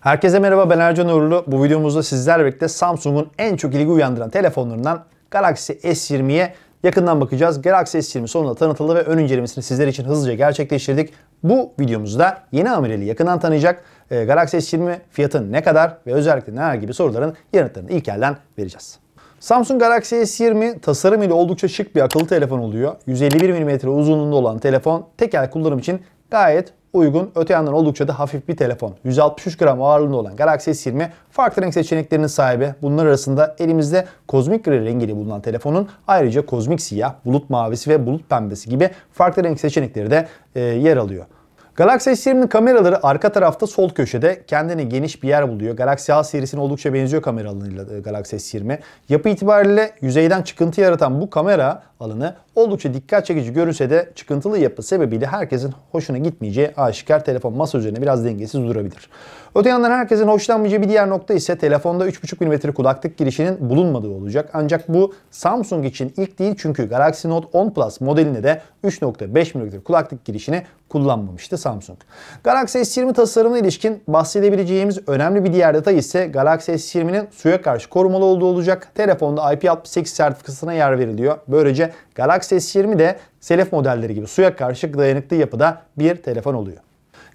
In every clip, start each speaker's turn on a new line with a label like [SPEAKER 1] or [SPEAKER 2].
[SPEAKER 1] Herkese merhaba ben Ercan Uğurlu. Bu videomuzda sizlerle birlikte Samsung'un en çok ilgi uyandıran telefonlarından Galaxy S20'ye yakından bakacağız. Galaxy S20 sonunda tanıtıldı ve ön incelemesini sizler için hızlıca gerçekleştirdik. Bu videomuzda yeni amireli yakından tanıyacak e, Galaxy S20 fiyatı ne kadar ve özellikle neler gibi soruların yanıtlarını ilk elden vereceğiz. Samsung Galaxy S20 tasarım ile oldukça şık bir akıllı telefon oluyor. 151 mm uzunluğunda olan telefon tek el kullanım için Gayet uygun. Öte yandan oldukça da hafif bir telefon. 163 gram ağırlığında olan Galaxy S20 farklı renk seçeneklerinin sahibi. Bunlar arasında elimizde kozmik gri rengiyle bulunan telefonun ayrıca kozmik siyah, bulut mavisi ve bulut pembesi gibi farklı renk seçenekleri de e, yer alıyor. Galaxy S20'nin kameraları arka tarafta sol köşede kendine geniş bir yer buluyor. Galaxy A serisine oldukça benziyor kameralarıyla e, Galaxy S20. Yapı itibariyle yüzeyden çıkıntı yaratan bu kamera alanı oldukça dikkat çekici görünse de çıkıntılı yapı sebebiyle herkesin hoşuna gitmeyeceği aşikar telefon masa üzerine biraz dengesiz durabilir. Öte yandan herkesin hoşlanmayacağı bir diğer nokta ise telefonda 3.5 mm kulaklık girişinin bulunmadığı olacak. Ancak bu Samsung için ilk değil çünkü Galaxy Note 10 Plus modeline de 3.5 mm kulaklık girişini kullanmamıştı Samsung. Galaxy S20 tasarımına ilişkin bahsedebileceğimiz önemli bir diğer detay ise Galaxy S20'nin suya karşı korumalı olduğu olacak. Telefonda IP68 sertifikasına yer veriliyor. Böylece Galaxy S20 de Selef modelleri gibi suya karşı dayanıklı yapıda bir telefon oluyor.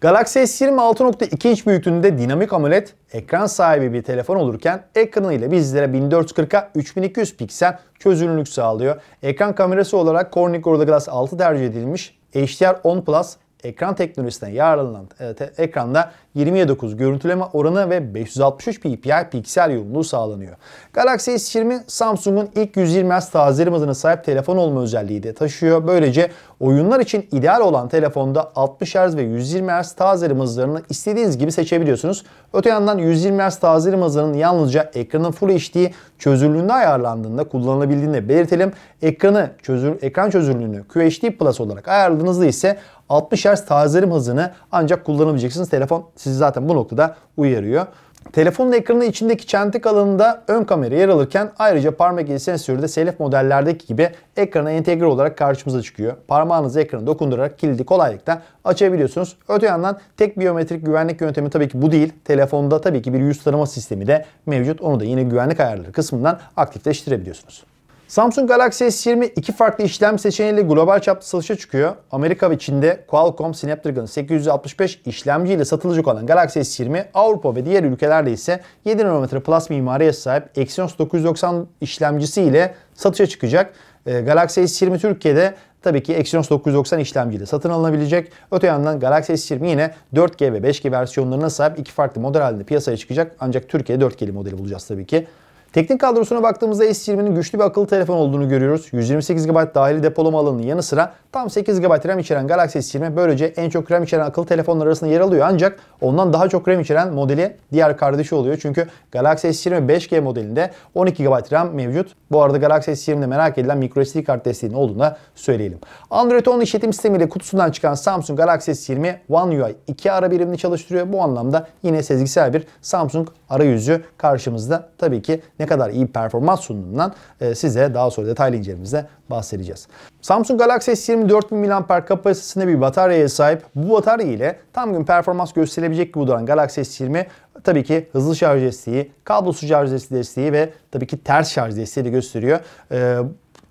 [SPEAKER 1] Galaxy S20 6.2 inç büyüklüğünde dinamik amoled ekran sahibi bir telefon olurken ekranıyla bizlere 1440'a 3200 piksel çözünürlük sağlıyor. Ekran kamerası olarak Corning Gorilla Glass 6 tercih edilmiş. HDR10 Plus ekran teknolojisinden yararlanan e, te ekranda 20'ye görüntüleme oranı ve 563 ppi piksel yoğunluğu sağlanıyor. Galaxy S20 Samsung'un ilk 120 Hz tazeleme hızına sahip telefon olma özelliği de taşıyor. Böylece oyunlar için ideal olan telefonda 60 Hz ve 120 Hz tazeleme hızlarını istediğiniz gibi seçebiliyorsunuz. Öte yandan 120 Hz tazeleme hızlarının yalnızca ekranın Full HD çözünürlüğünde ayarlandığında kullanılabildiğini belirtelim. Ekranı çözür, ekran çözünürlüğünü QHD Plus olarak ayarladığınızda ise 60 Hz tazelim hızını ancak kullanabileceksiniz. Telefon sizi zaten bu noktada uyarıyor. Telefonun ekranının içindeki çentik alanında ön kamera yer alırken ayrıca parmak izi sensörü de selef modellerdeki gibi ekrana entegre olarak karşımıza çıkıyor. Parmağınızı ekrana dokundurarak kilidi kolaylıkla açabiliyorsunuz. Öte yandan tek biyometrik güvenlik yöntemi tabii ki bu değil. Telefonda tabii ki bir yüz tanıma sistemi de mevcut. Onu da yine güvenlik ayarları kısmından aktifleştirebiliyorsunuz. Samsung Galaxy S20 iki farklı işlem seçeneğiyle global çapta satışa çıkıyor. Amerika ve Çin'de Qualcomm Snapdragon 865 işlemci ile satılacak olan Galaxy S20 Avrupa ve diğer ülkelerde ise 7 nanometre plus mimariye sahip Exynos 990 işlemcisi ile satışa çıkacak. Ee, Galaxy S20 Türkiye'de tabii ki Exynos 990 işlemciyle satın alınabilecek. Öte yandan Galaxy S20 yine 4G ve 5G versiyonlarına sahip iki farklı model halinde piyasaya çıkacak. Ancak Türkiye'de 4G'li modeli bulacağız tabii ki. Teknik kadrosuna baktığımızda S20'nin güçlü bir akıllı telefon olduğunu görüyoruz. 128 GB dahili depolama alanının yanı sıra tam 8 GB RAM içeren Galaxy S20 böylece en çok RAM içeren akıllı telefonlar arasında yer alıyor. Ancak ondan daha çok RAM içeren modeli diğer kardeşi oluyor. Çünkü Galaxy S20 5G modelinde 12 GB RAM mevcut. Bu arada Galaxy S20'de merak edilen microSD kart desteğinin olduğunu da söyleyelim. Android 10 işletim sistemiyle kutusundan çıkan Samsung Galaxy S20 One UI 2 ara birimini çalıştırıyor. Bu anlamda yine sezgisel bir Samsung arayüzü karşımızda. Tabii ki ne kadar iyi performans sunduğundan e, size daha sonra detaylı incelememizde bahsedeceğiz. Samsung Galaxy S20 4000 mAh kapasitesinde bir bataryaya sahip. Bu batarya ile tam gün performans gösterebilecek gibi duran Galaxy S20 tabii ki hızlı şarj desteği, kablosuz şarj desteği ve tabii ki ters şarj desteği de gösteriyor. E,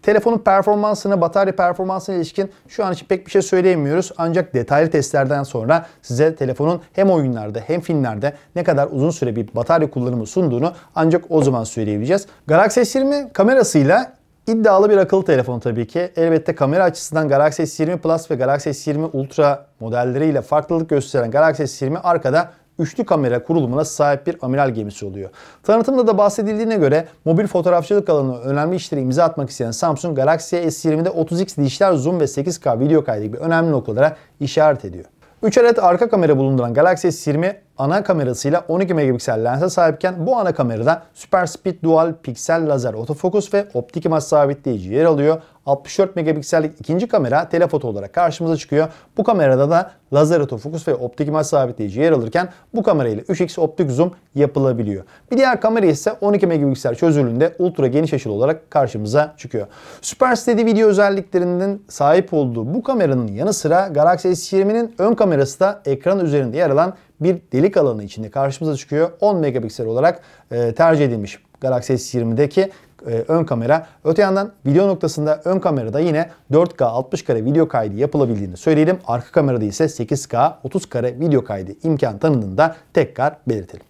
[SPEAKER 1] Telefonun performansına, batarya performansına ilişkin şu an için pek bir şey söyleyemiyoruz. Ancak detaylı testlerden sonra size telefonun hem oyunlarda hem filmlerde ne kadar uzun süre bir batarya kullanımı sunduğunu ancak o zaman söyleyebileceğiz. Galaxy S20 kamerasıyla iddialı bir akıllı telefon tabii ki. Elbette kamera açısından Galaxy S20 Plus ve Galaxy S20 Ultra modelleriyle farklılık gösteren Galaxy S20 arkada üçlü kamera kurulumuna sahip bir amiral gemisi oluyor. Tanıtımda da bahsedildiğine göre mobil fotoğrafçılık alanına önemli işleri imza atmak isteyen Samsung Galaxy S20'de 30x dijital zoom ve 8K video kaydı gibi önemli noktalara işaret ediyor. 3 adet arka kamera bulunduran Galaxy S20 ana kamerasıyla 12 megapiksel lense sahipken bu ana kamerada Super Speed Dual pixel Lazer Otofokus ve optik imaj sabitleyici yer alıyor. 64 megapiksellik ikinci kamera telefoto olarak karşımıza çıkıyor. Bu kamerada da lazer otofokus ve optik imaj sabitleyici yer alırken bu kamerayla 3x optik zoom yapılabiliyor. Bir diğer kamera ise 12 megapiksel çözünürlüğünde ultra geniş açılı olarak karşımıza çıkıyor. Super Steady video özelliklerinin sahip olduğu bu kameranın yanı sıra Galaxy S20'nin ön kamerası da ekran üzerinde yer alan bir delik alanı içinde karşımıza çıkıyor. 10 megapiksel olarak e, tercih edilmiş. Galaxy S20'deki e, ön kamera. Öte yandan video noktasında ön kamerada yine 4K 60 kare video kaydı yapılabildiğini söyleyelim. Arka kamerada ise 8K 30 kare video kaydı imkan tanıdığını da tekrar belirtelim.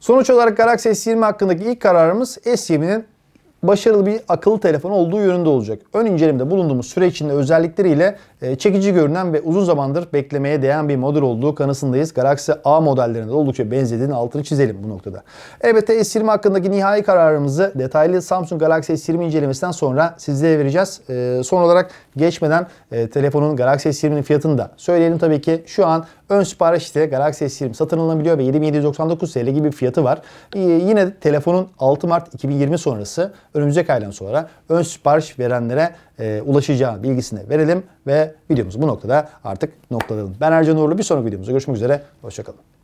[SPEAKER 1] Sonuç olarak Galaxy S20 hakkındaki ilk kararımız S20'nin başarılı bir akıllı telefon olduğu yönünde olacak. Ön incelemede bulunduğumuz süre içinde özellikleriyle e, çekici görünen ve uzun zamandır beklemeye değen bir model olduğu kanısındayız. Galaxy A modellerinde oldukça benzediğini altını çizelim bu noktada. Elbette S20 hakkındaki nihai kararımızı detaylı Samsung Galaxy S20 incelemesinden sonra sizlere vereceğiz. E, son olarak geçmeden e, telefonun Galaxy S20'nin fiyatını da söyleyelim tabii ki. Şu an ön siparişte Galaxy S20 satın alınabiliyor ve 7799 TL gibi bir fiyatı var. Yine telefonun 6 Mart 2020 sonrası önümüzdeki aydan sonra ön sipariş verenlere e, ulaşacağı bilgisini verelim ve videomuzu bu noktada artık noktalayalım. Ben Ercan Uğurlu. Bir sonraki videomuzda görüşmek üzere. Hoşçakalın.